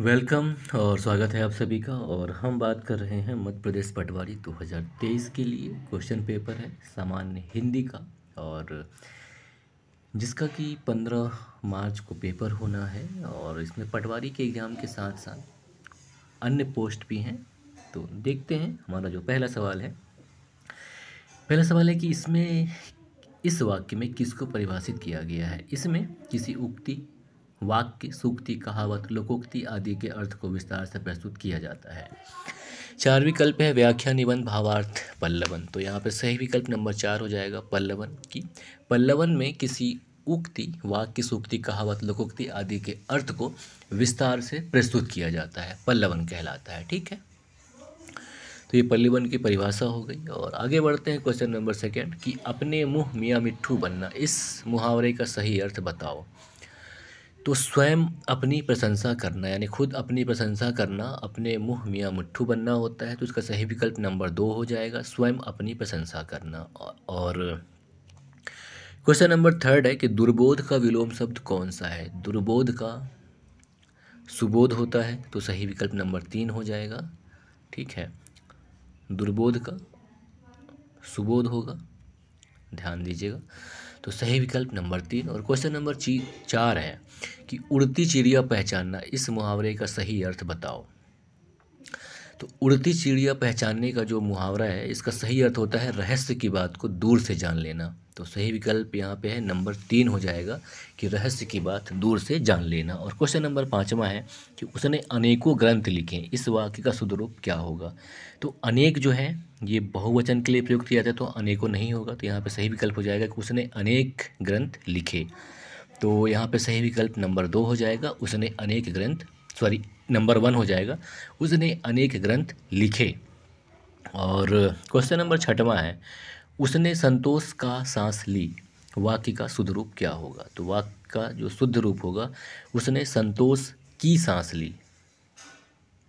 welcome और स्वागत है आप सभी का और हम बात कर रहे हैं मध्य प्रदेश पटवारी 2023 के लिए क्वेश्चन पेपर है सामान्य हिंदी का और जिसका कि 15 मार्च को पेपर होना है और इसमें पटवारी के एग्ज़ाम के साथ साथ अन्य पोस्ट भी हैं तो देखते हैं हमारा जो पहला सवाल है पहला सवाल है कि इसमें इस वाक्य में किसको परिभाषित किया गया है इसमें किसी उक्ति वाक्य सूक्ति कहावत लोकोक्ति आदि के अर्थ को विस्तार से प्रस्तुत किया जाता है चार विकल्प है व्याख्या निबंध भावार्थ पल्लवन तो यहाँ पर सही विकल्प नंबर चार हो जाएगा पल्लवन की पल्लवन में किसी उक्ति वाक्य सूक्ति कहावत लोकोक्ति आदि के अर्थ को विस्तार से प्रस्तुत किया जाता है पल्लवन कहलाता है ठीक है तो ये पल्लवन की परिभाषा हो गई और आगे बढ़ते हैं क्वेश्चन नंबर सेकेंड कि अपने मुँह मियाँ मिट्ठू बनना इस मुहावरे का सही अर्थ बताओ तो स्वयं अपनी प्रशंसा करना यानी खुद अपनी प्रशंसा करना अपने मुँह मियाँ मुट्ठू बनना होता है तो इसका सही विकल्प नंबर दो हो जाएगा स्वयं अपनी प्रशंसा करना और क्वेश्चन नंबर थर्ड है कि दुर्बोध का विलोम शब्द कौन सा है दुर्बोध का सुबोध होता है तो सही विकल्प नंबर तीन हो जाएगा ठीक है दुर्बोध का सुबोध होगा ध्यान दीजिएगा तो सही विकल्प नंबर तीन और क्वेश्चन नंबर ची चार है कि उड़ती चिड़िया पहचानना इस मुहावरे का सही अर्थ बताओ तो उड़ती चिड़िया पहचानने का जो मुहावरा है इसका सही अर्थ होता है रहस्य की बात को दूर से जान लेना तो सही विकल्प यहाँ पे है नंबर तीन हो जाएगा कि रहस्य की बात दूर से जान लेना और क्वेश्चन नंबर पाँचवा है कि उसने अनेकों ग्रंथ लिखे इस वाक्य का शुद्ध रूप क्या होगा तो अनेक जो है ये बहुवचन के लिए प्रयोग किया जाता है तो अनेकों नहीं होगा तो यहाँ पर सही विकल्प हो जाएगा कि उसने अनेक ग्रंथ लिखे तो यहाँ पर सही विकल्प नंबर दो हो जाएगा उसने अनेक ग्रंथ सॉरी नंबर वन हो जाएगा उसने अनेक ग्रंथ लिखे और क्वेश्चन नंबर छठवा है उसने संतोष का सांस ली वाक्य का शुद्ध रूप क्या होगा तो वाक्य का जो शुद्ध रूप होगा उसने संतोष की सांस ली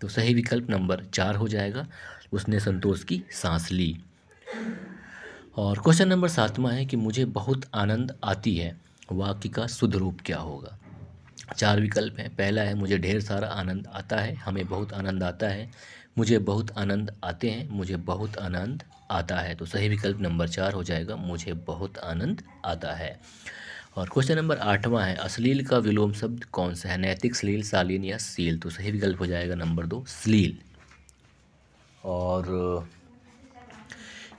तो सही विकल्प नंबर चार हो जाएगा उसने संतोष की सांस ली और क्वेश्चन नंबर सातवा है कि मुझे बहुत आनंद आती है वाक्य का शुद्ध रूप क्या होगा चार विकल्प हैं पहला है मुझे ढेर सारा आनंद आता है हमें बहुत आनंद आता है मुझे बहुत आनंद आते हैं मुझे बहुत आनंद आता है तो सही विकल्प नंबर चार हो जाएगा मुझे बहुत आनंद आता है और क्वेश्चन नंबर आठवां है अश्लील का विलोम शब्द कौन सा है नैतिक श्लील शालीन या सील तो सही विकल्प हो जाएगा नंबर दो श्लील और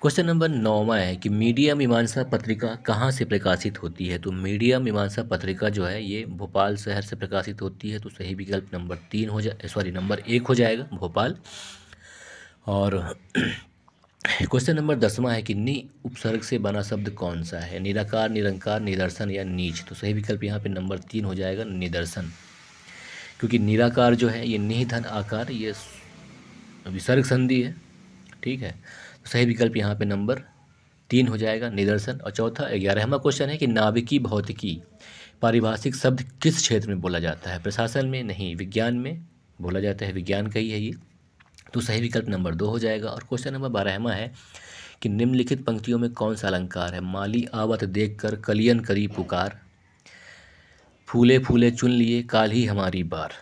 क्वेश्चन नंबर नौवा है कि मीडिया मीमांसा पत्रिका कहाँ से प्रकाशित होती है तो मीडिया मीमांसा पत्रिका जो है ये भोपाल शहर से प्रकाशित होती है तो सही विकल्प नंबर तीन हो जाए सॉरी नंबर एक हो जाएगा भोपाल और क्वेश्चन नंबर दसवा है कि नि उपसर्ग से बना शब्द कौन सा है निराकार निरंकार निदर्शन या नीच तो सही विकल्प यहाँ पे नंबर तीन हो जाएगा निदर्शन क्योंकि निराकार जो है ये निधन आकार ये विसर्ग संधि है ठीक है सही विकल्प यहाँ पे नंबर तीन हो जाएगा निदर्शन और चौथा ग्यारहवा क्वेश्चन है कि नाभिकी भौतिकी पारिभाषिक शब्द किस क्षेत्र में बोला जाता है प्रशासन में नहीं विज्ञान में बोला जाता है विज्ञान का ही है ये तो सही विकल्प नंबर दो हो जाएगा और क्वेश्चन नंबर बारहवा है कि निम्नलिखित पंक्तियों में कौन सा अलंकार है माली आवत देख कर कलियन करी पुकार फूले फूले चुन लिए काल ही हमारी बार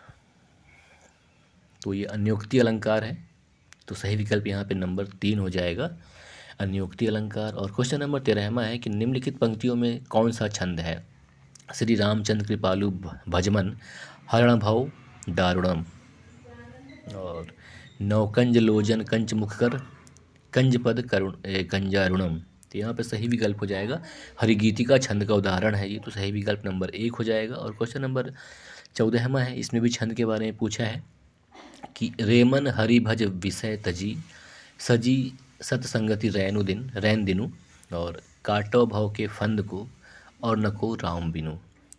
तो ये अन्योक्ति अलंकार है तो सही विकल्प यहाँ पे नंबर तीन हो जाएगा अनियोक्ति अलंकार और क्वेश्चन नंबर तेरहवा है कि निम्नलिखित पंक्तियों में कौन सा छंद है श्री रामचंद्र कृपालु भजमन हरण भव दारुणम और नवकंज लोजन कंच मुखकर कंज पद करुण कंजारुणम तो यहाँ पर सही विकल्प हो जाएगा हरिगीति का छंद का उदाहरण है ये तो सही विकल्प नंबर एक हो जाएगा और क्वेश्चन नंबर चौदहवा है इसमें भी छंद के बारे में पूछा है कि रेमन हरिभज विषय तजी सजी सतसंगति रैनु दिन रैन दिनु और काटो भाव के फंद को और नको राम बिनु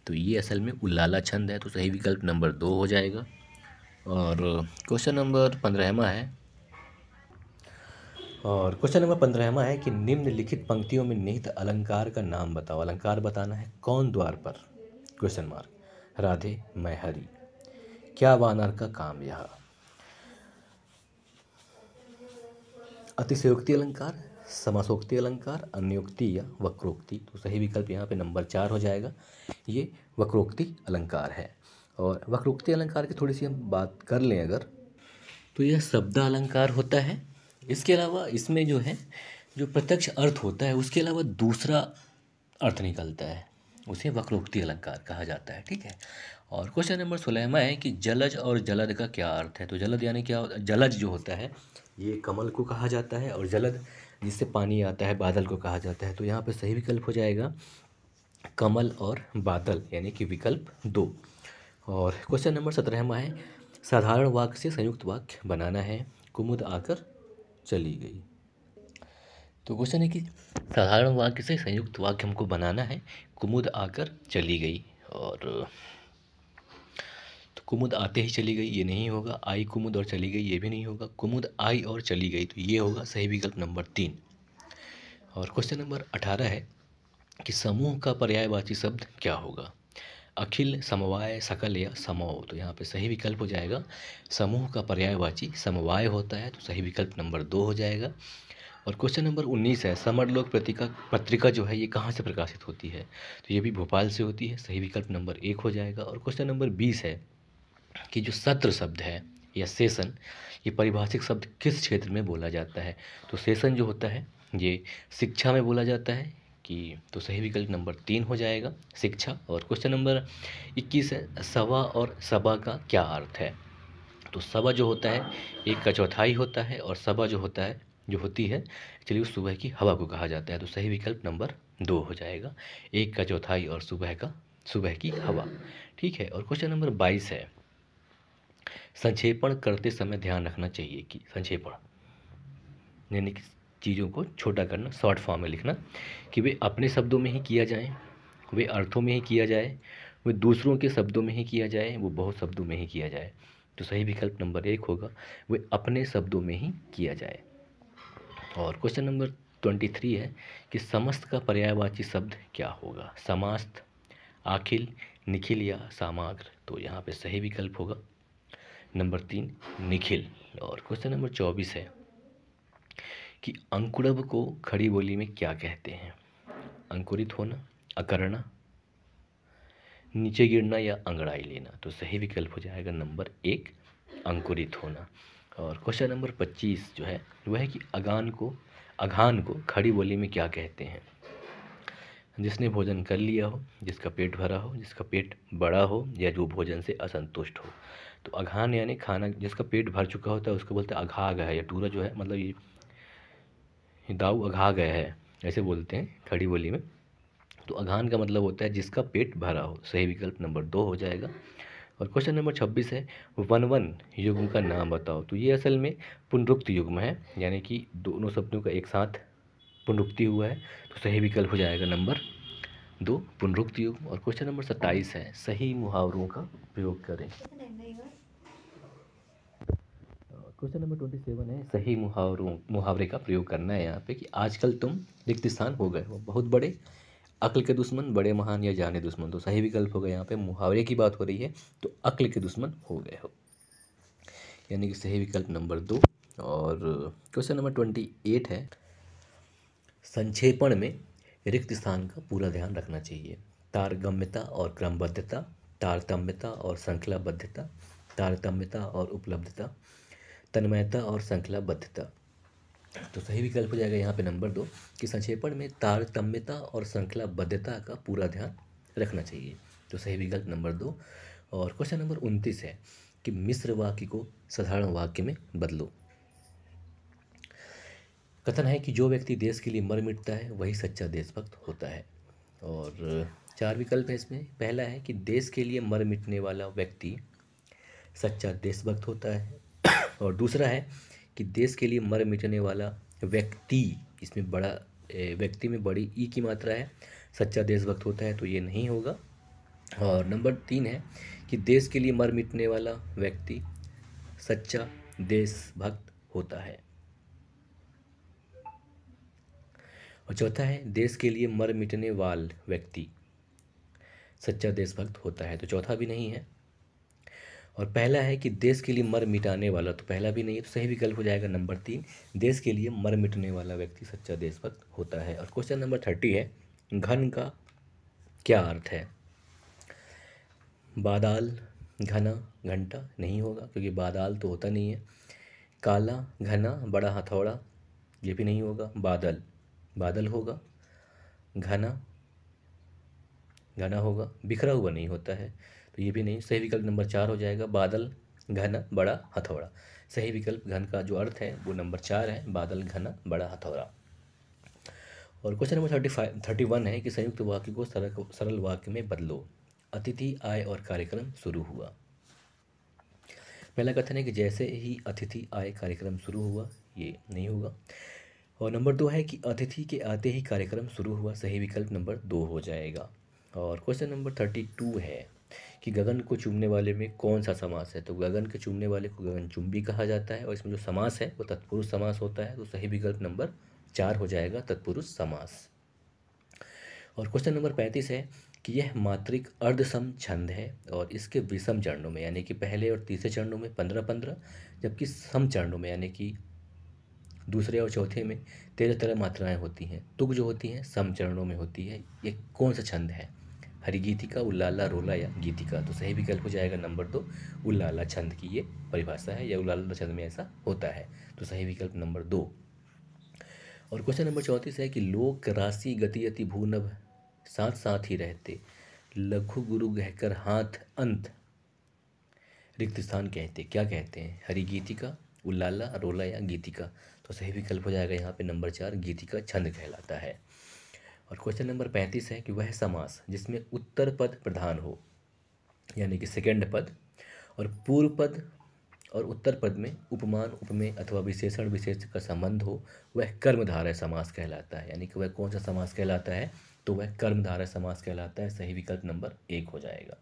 तो ये असल में उल्लाला छंद है तो सही विकल्प नंबर दो हो जाएगा और क्वेश्चन नंबर पंद्रहवा है और क्वेश्चन नंबर पंद्रहवा है कि निम्नलिखित पंक्तियों में निहित अलंकार का नाम बताओ अलंकार बताना है कौन द्वार पर क्वेश्चन मार्क राधे मैं हरी क्या वानर का काम यह अतिशयोक्ति अलंकार समासोक्ति अलंकार अन्योक्ति या वक्रोक्ति तो सही विकल्प यहाँ पे नंबर चार हो जाएगा ये वक्रोक्ति अलंकार है और वक्रोक्ति अलंकार की थोड़ी सी हम बात कर लें अगर तो यह शब्द अलंकार होता है इसके अलावा इसमें जो है जो प्रत्यक्ष अर्थ होता है उसके अलावा दूसरा अर्थ निकलता है उसे वक्रोक्ति अलंकार कहा जाता है ठीक है और क्वेश्चन नंबर सोलह में है कि जलज और जलद का क्या अर्थ है तो जलद यानी क्या जलज जो होता है ये कमल को कहा जाता है और जलद जिससे पानी आता है बादल को कहा जाता है तो यहाँ पर सही विकल्प हो जाएगा कमल और बादल यानी कि विकल्प दो और क्वेश्चन नंबर सत्रह में है साधारण वाक्य से संयुक्त वाक्य बनाना है कुमुद आकर चली गई तो क्वेश्चन है कि साधारण वाक्य से संयुक्त वाक्य हमको बनाना है कुमुद आकर चली गई और तो कुमुद आते ही चली गई ये नहीं होगा आई कुमुद और चली गई ये भी नहीं होगा कुमुद आई और चली गई तो ये होगा सही विकल्प नंबर तीन और क्वेश्चन नंबर अठारह है कि समूह का पर्यायवाची शब्द क्या होगा अखिल समवाय सकल या समव तो यहाँ पे सही विकल्प हो जाएगा समूह का पर्यायवाची समवाय होता है तो सही विकल्प नंबर दो हो जाएगा और क्वेश्चन नंबर उन्नीस है समरलोक प्रतिका पत्रिका जो है ये कहाँ से प्रकाशित होती है तो ये भी भोपाल से होती है सही विकल्प नंबर एक हो जाएगा और क्वेश्चन नंबर बीस है कि जो सत्र शब्द है या सेशन ये परिभाषिक शब्द किस क्षेत्र में बोला जाता है तो सेशन जो होता है ये शिक्षा में बोला जाता है कि तो सही विकल्प नंबर तीन हो जाएगा शिक्षा और क्वेश्चन नंबर इक्कीस है सवा और सभा का क्या अर्थ है तो सभा जो होता है एक का चौथाई होता है और सभा जो होता है जो होती है एक्चुअली उस सुबह की हवा को कहा जाता है तो सही विकल्प नंबर दो हो जाएगा एक का चौथाई और सुबह का सुबह की हवा ठीक है और क्वेश्चन नंबर बाईस है संक्षेपण करते समय ध्यान रखना चाहिए कि संक्षेपण यानी कि चीज़ों को छोटा करना शॉर्ट फॉर्म में लिखना कि वे अपने शब्दों में ही किया जाए वे अर्थों में ही किया जाए वे दूसरों के शब्दों में ही किया जाए वो बहुत शब्दों में ही किया जाए तो सही विकल्प नंबर एक होगा वे अपने शब्दों में ही किया जाए और क्वेश्चन नंबर ट्वेंटी थ्री है कि समस्त का पर्यायवाची शब्द क्या होगा समास्त आखिल निखिल या सामाग्र तो यहाँ पे सही विकल्प होगा नंबर तीन निखिल और क्वेश्चन नंबर चौबीस है कि अंकुरब को खड़ी बोली में क्या कहते हैं अंकुरित होना अकरना नीचे गिरना या अंगड़ाई लेना तो सही विकल्प हो जाएगा नंबर एक अंकुरित होना और क्वेश्चन नंबर पच्चीस जो है वह है कि अगान को अघान को खड़ी बोली में क्या कहते हैं जिसने भोजन कर लिया हो जिसका पेट भरा हो जिसका पेट बड़ा हो या जो भोजन से असंतुष्ट हो तो अघान यानी खाना जिसका पेट भर चुका होता है उसको बोलते हैं अघा गया या टूरा जो है मतलब ये दाऊ अघा गया है ऐसे बोलते हैं खड़ी बोली में तो अघान का मतलब होता है जिसका पेट भरा हो सही विकल्प नंबर दो हो जाएगा और क्वेश्चन नंबर छब्बीस है वन वन युग्म का नाम बताओ तो ये असल में पुनरुक्त युग्म है यानी कि दोनों शब्दों का एक साथ पुनरुक्ति हुआ है तो सही विकल्प हो जाएगा नंबर दो पुनरुक्त युग्म और क्वेश्चन नंबर सत्ताईस है सही मुहावरों का प्रयोग करें क्वेश्चन नंबर ट्वेंटी सेवन है सही मुहावरों मुहावरे का प्रयोग करना है यहाँ पे कि आजकल तुम रिक्तिस्थान हो गए हो बहुत बड़े अक्ल के दुश्मन बड़े महान या जाने दुश्मन तो सही विकल्प हो गए यहाँ पे मुहावरे की बात हो रही है तो अक्ल के दुश्मन हो गए हो यानी कि सही विकल्प नंबर दो और क्वेश्चन नंबर ट्वेंटी एट है संक्षेपण में रिक्त स्थान का पूरा ध्यान रखना चाहिए तारगम्यता और क्रमबद्धता तारतम्यता और श्रृंखलाबद्धता तारतम्यता और उपलब्धता तन्मयता और श्रृंखलाबद्धता तो सही विकल्प हो जाएगा यहाँ पे नंबर दो कि संक्षेपण में तारतम्यता और श्रृंखलाबद्धता का पूरा ध्यान रखना चाहिए तो सही विकल्प नंबर दो और क्वेश्चन नंबर उनतीस है कि मिश्र वाक्य को साधारण वाक्य में बदलो कथन है कि जो व्यक्ति देश के लिए मर मिटता है वही सच्चा देशभक्त होता है और चार विकल्प है इसमें पहला है कि देश के लिए मर मिटने वाला व्यक्ति सच्चा देशभक्त होता है और दूसरा है कि देश के लिए मर मिटने वाला व्यक्ति इसमें बड़ा व्यक्ति में बड़ी ई की मात्रा है सच्चा देशभक्त होता है तो ये नहीं होगा और नंबर तीन है कि देश के लिए मर मिटने वाला व्यक्ति सच्चा देशभक्त होता है और चौथा है देश के लिए मर मिटने वाल व्यक्ति सच्चा देशभक्त होता है तो चौथा भी नहीं है और पहला है कि देश के लिए मर मिटाने वाला तो पहला भी नहीं है तो सही विकल्प हो जाएगा नंबर तीन देश के लिए मर मिटने वाला व्यक्ति सच्चा देशभक्त होता है और क्वेश्चन नंबर थर्टी है घन का क्या अर्थ है बादल घना घंटा नहीं होगा क्योंकि बादल तो होता नहीं है काला घना बड़ा हथौड़ा ये भी नहीं होगा बादल बादल होगा घना घना होगा बिखरा हुआ नहीं होता है तो ये भी नहीं सही विकल्प नंबर चार हो जाएगा बादल घन बड़ा हथौड़ा सही विकल्प घन का जो अर्थ है वो नंबर चार है बादल घन बड़ा हथौड़ा और question number thirty five thirty one है कि संयुक्त वाक्य को सरल सरल वाक्य में बदलो अतिथि आए और कार्यक्रम शुरू हुआ पहला कथन है कि जैसे ही अतिथि आए कार्यक्रम शुरू हुआ ये नहीं होगा और नंबर दो है कि अतिथि के आते ही कार्यक्रम शुरू हुआ सही विकल्प नंबर दो हो जाएगा और क्वेश्चन नंबर थर्टी टू है कि गगन को चूमने वाले में कौन सा समास है तो गगन के चूमने वाले को गगन चुम्बी कहा जाता है और इसमें जो समास है वो तत्पुरुष समास होता है तो सही विकल्प नंबर चार हो जाएगा तत्पुरुष समास और क्वेश्चन नंबर पैंतीस है कि यह मात्रिक अर्धसम छंद है और इसके विषम चरणों में यानी कि पहले और तीसरे चरणों में पंद्रह पंद्रह जबकि सम चरणों में यानी कि दूसरे और चौथे में तेरह तेरह मात्राएं होती हैं तुग जो होती हैं सम चरणों में होती है ये कौन सा छंद है हरी गीतिका उल्लाला रोला या गीतिका तो सही विकल्प हो जाएगा नंबर दो उल्लाला छंद की ये परिभाषा है या उल्लाला छंद में ऐसा होता है तो सही विकल्प नंबर दो और क्वेश्चन नंबर चौंतीस है कि लोक राशि गति अति भूनव साथ साथ ही रहते लघु गुरु कहकर हाथ अंत रिक्त स्थान कहते क्या कहते हैं हरी गीतिका उल्लाला रोला या गीतिका तो सही विकल्प हो जाएगा यहाँ पे नंबर चार गीतिका छंद कहलाता है और क्वेश्चन नंबर पैंतीस है कि वह समास जिसमें उत्तर पद प्रधान हो यानी कि सेकेंड पद और पूर्व पद और उत्तर पद में उपमान उपमेय अथवा विशेषण विशेष का संबंध हो वह कर्मधारय समास कहलाता है यानी कि वह कौन सा समास कहलाता है तो वह कर्मधारय समास कहलाता है सही विकल्प नंबर एक हो जाएगा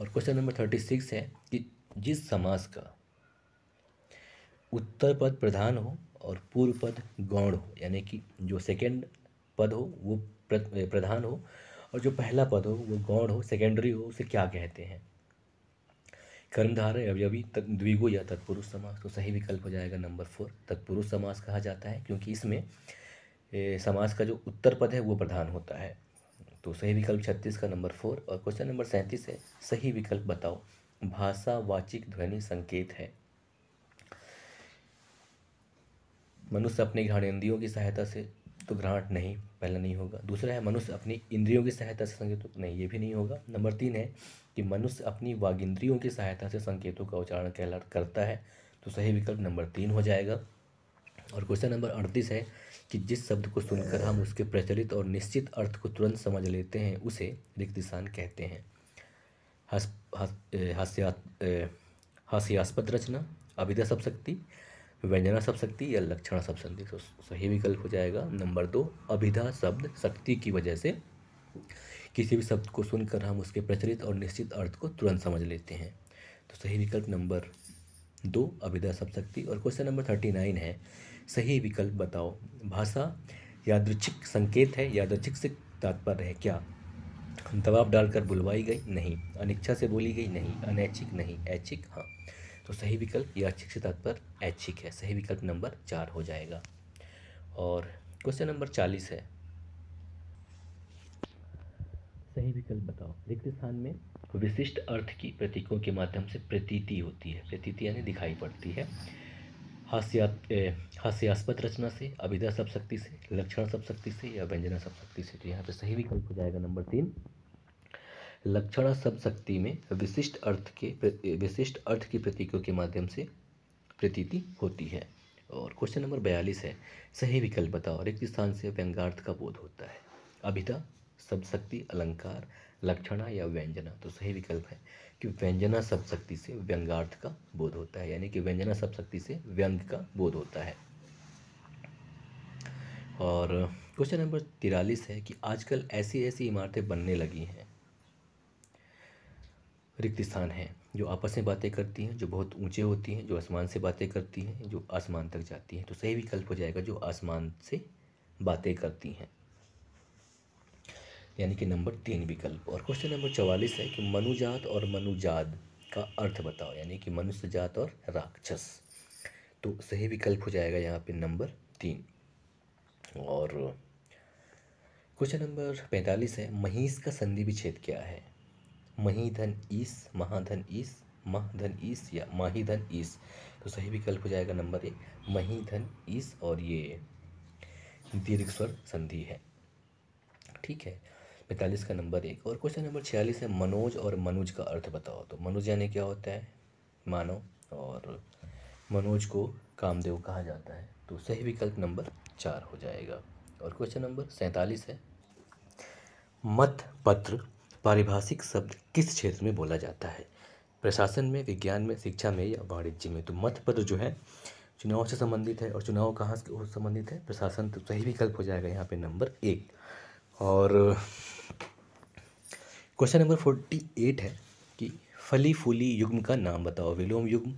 और क्वेश्चन नंबर थर्टी सिक्स है कि जिस समास का उत्तर पद प्रधान हो और पूर्व पद गौण हो यानी कि जो सेकेंड पद हो वो प्रधान हो और जो पहला पद हो वो गौण हो सेकेंडरी हो उसे क्या कहते हैं कर्मधार अवयवी द्विगु या तत्पुरुष समास तो सही विकल्प हो जाएगा नंबर फोर तत्पुरुष समास कहा जाता है क्योंकि इसमें समास का जो उत्तर पद है वो प्रधान होता है तो सही विकल्प छत्तीस का नंबर फोर और क्वेश्चन नंबर सैंतीस है सही विकल्प बताओ भाषा वाचिक ध्वनि संकेत है मनुष्य अपनी घ्राण इंद्रियों की सहायता से तो घ्राण नहीं पहला नहीं होगा दूसरा है मनुष्य अपनी इंद्रियों की सहायता से संकेतों नहीं ये भी नहीं होगा नंबर तीन है कि मनुष्य अपनी वागिंद्रियों की सहायता से संकेतों का उच्चारण कहला करता है तो सही विकल्प नंबर तीन हो जाएगा और क्वेश्चन नंबर अड़तीस है कि जिस शब्द को सुनकर हम उसके प्रचलित और निश्चित अर्थ को तुरंत समझ लेते हैं उसे रिक्तिसान कहते हैं हास्यास्पद रचना सब शक्ति व्यंजना शब्द शक्ति या लक्षण शब्द शक्ति तो सही विकल्प हो जाएगा नंबर दो अभिधा शब्द शक्ति की वजह से किसी भी शब्द को सुनकर हम उसके प्रचलित और निश्चित अर्थ को तुरंत समझ लेते हैं तो सही विकल्प नंबर दो अभिधा शब्द शक्ति और क्वेश्चन नंबर थर्टी नाइन है सही विकल्प बताओ भाषा यादृच्छिक संकेत है यादृच्छिक से तात्पर्य है क्या दबाव डालकर बुलवाई गई नहीं अनिच्छा से बोली गई नहीं अनैच्छिक नहीं ऐच्छिक हाँ तो सही विकल्प यादशिक से तात्पर्य ऐच्छिक है सही विकल्प नंबर चार हो जाएगा और क्वेश्चन नंबर चालीस है सही विकल्प बताओ रिक्त स्थान में विशिष्ट अर्थ की प्रतीकों के माध्यम से प्रतीति होती है प्रतीति यानी दिखाई पड़ती है हास्या हास्यास्पद रचना से अभिधा सप्शक्ति से लक्षण सप्शक्ति से या व्यंजना शक्ति से तो यहाँ पे सही विकल्प हो जाएगा नंबर तीन लक्षणा सब शक्ति में विशिष्ट अर्थ के विशिष्ट अर्थ की प्रतीकों के माध्यम से प्रतीति होती है और क्वेश्चन नंबर बयालीस है सही विकल्प बताओ रिक्त स्थान से व्यंगार्थ का बोध होता है अभिता सब शक्ति अलंकार लक्षणा या व्यंजना तो सही विकल्प है कि व्यंजना सब शक्ति से व्यंगार्थ का बोध होता है यानी कि व्यंजना सब शक्ति से व्यंग का बोध होता है और क्वेश्चन नंबर तिरालीस है कि आजकल ऐसी ऐसी इमारतें बनने लगी हैं रिक्त स्थान हैं जो आपस में बातें करती हैं जो बहुत ऊंचे होती हैं जो आसमान से बातें करती हैं जो आसमान तक जाती हैं तो सही विकल्प हो जाएगा जो आसमान से बातें करती हैं यानी कि नंबर तीन विकल्प और क्वेश्चन नंबर चवालीस है कि मनुजात और मनुजाद का अर्थ बताओ यानी कि मनुष्य जात और राक्षस तो सही विकल्प हो जाएगा यहाँ पे नंबर तीन और क्वेश्चन नंबर पैंतालीस है महीस का संधि विच्छेद क्या है मही धन ईस महाधन ईस मह धन ईस या माही धन ईस तो सही विकल्प हो जाएगा नंबर एक मही धन ईस और ये दीर्घ स्वर संधि है ठीक है पैंतालीस का नंबर एक और क्वेश्चन नंबर छियालीस है मनोज और मनुज का अर्थ बताओ तो मनोज यानी क्या होता है मानो और मनोज को कामदेव कहा जाता है तो सही विकल्प नंबर चार हो जाएगा और क्वेश्चन नंबर सैंतालीस है मत पत्र पारिभाषिक शब्द किस क्षेत्र में बोला जाता है प्रशासन में विज्ञान में शिक्षा में या वाणिज्य में तो मत पत्र जो है चुनाव से संबंधित है और चुनाव कहाँ से संबंधित है प्रशासन तो सही विकल्प हो जाएगा यहाँ पे नंबर एक और क्वेश्चन नंबर फोर्टी एट है कि फली फूली युग्म का नाम बताओ विलोम युग्म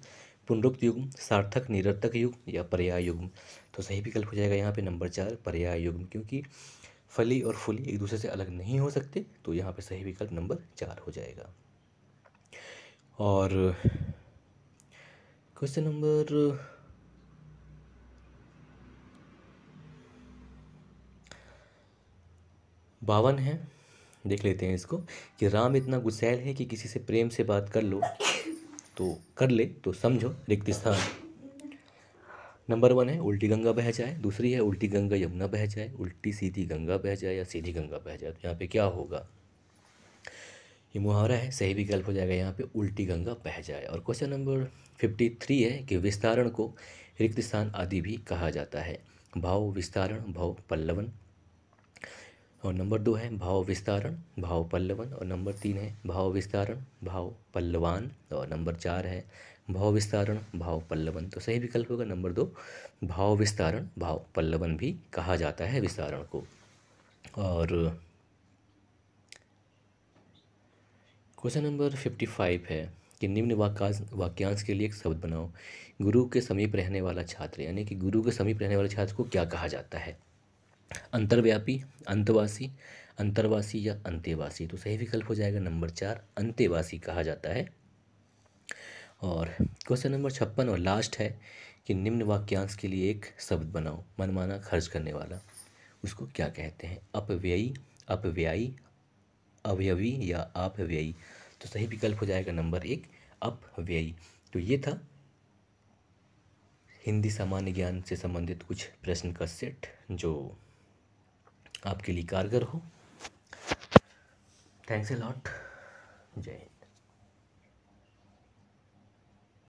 पुनरुक्त युग्म सार्थक निरर्थक युग्म या पर्याय युग्म तो सही विकल्प हो जाएगा यहाँ पे नंबर चार पर्याय युग्म क्योंकि फली और फुली एक दूसरे से अलग नहीं हो सकते तो यहाँ पर सही विकल्प नंबर चार हो जाएगा और क्वेश्चन नंबर बावन है देख लेते हैं इसको कि राम इतना गुस्सैल है कि किसी से प्रेम से बात कर लो तो कर ले तो समझो रिक्त स्थान नंबर वन है उल्टी गंगा बह जाए दूसरी है उल्टी गंगा यमुना बह जाए उल्टी सीधी गंगा बह जाए या सीधी गंगा बह जाए तो यहाँ पे क्या होगा ये मुहावरा है सही विकल्प हो जाएगा यहाँ पे उल्टी गंगा बह जाए और क्वेश्चन नंबर फिफ्टी थ्री है कि विस्तारण को रिक्त स्थान आदि भी कहा जाता है भाव विस्तारण भाव पल्लवन और नंबर दो है भाव विस्तारण भाव पल्लवन और नंबर तीन है भाव विस्तारण भाव पल्लवान और नंबर चार है भाव विस्तारण भाव पल्लवन तो सही विकल्प होगा नंबर दो भाव विस्तारण भाव पल्लवन भी कहा जाता है विस्तारण को और क्वेश्चन नंबर फिफ्टी फाइव है कि निम्न वाक्यांश के लिए एक शब्द बनाओ गुरु के समीप रहने वाला छात्र यानी कि गुरु के समीप रहने वाले छात्र को क्या कहा जाता है अंतर्व्यापी अंतवासी अंतर्वासी या अंतेवासी तो सही विकल्प हो जाएगा नंबर चार अंतेवासी कहा जाता है और क्वेश्चन नंबर छप्पन और लास्ट है कि निम्न वाक्यांश के लिए एक शब्द बनाओ मनमाना खर्च करने वाला उसको क्या कहते हैं अपव्ययी अपव्ययी अवयवी या अपव्ययी तो सही विकल्प हो जाएगा नंबर एक अपव्ययी तो ये था हिंदी सामान्य ज्ञान से संबंधित कुछ प्रश्न का सेट जो आपके लिए कारगर हो थैंक्स ए लॉट जय हिंद